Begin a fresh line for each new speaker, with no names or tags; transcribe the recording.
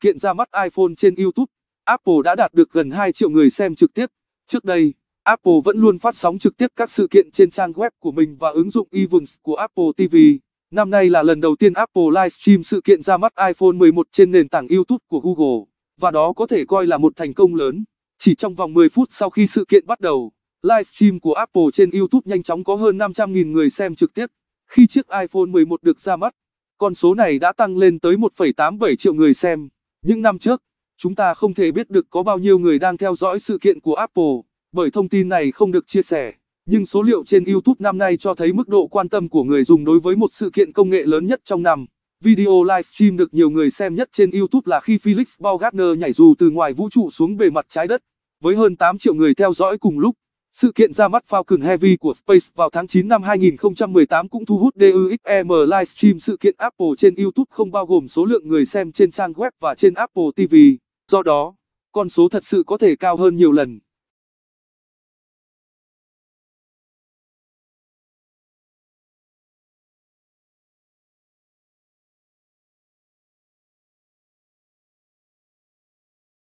kiện ra mắt iPhone trên YouTube, Apple đã đạt được gần 2 triệu người xem trực tiếp. Trước đây, Apple vẫn luôn phát sóng trực tiếp các sự kiện trên trang web của mình và ứng dụng Events của Apple TV. Năm nay là lần đầu tiên Apple livestream sự kiện ra mắt iPhone 11 trên nền tảng YouTube của Google, và đó có thể coi là một thành công lớn. Chỉ trong vòng 10 phút sau khi sự kiện bắt đầu, livestream của Apple trên YouTube nhanh chóng có hơn 500.000 người xem trực tiếp. Khi chiếc iPhone 11 được ra mắt, con số này đã tăng lên tới 1,87 triệu người xem. Những năm trước, chúng ta không thể biết được có bao nhiêu người đang theo dõi sự kiện của Apple, bởi thông tin này không được chia sẻ. Nhưng số liệu trên YouTube năm nay cho thấy mức độ quan tâm của người dùng đối với một sự kiện công nghệ lớn nhất trong năm. Video livestream được nhiều người xem nhất trên YouTube là khi Felix Baumgartner nhảy dù từ ngoài vũ trụ xuống bề mặt trái đất. Với hơn 8 triệu người theo dõi cùng lúc, sự kiện ra mắt Falcon Heavy của Space vào tháng 9 năm 2018 cũng thu hút DUXM e livestream sự kiện Apple trên YouTube không bao gồm số lượng người xem trên trang web và trên Apple TV. Do đó, con số thật sự có thể cao hơn nhiều lần.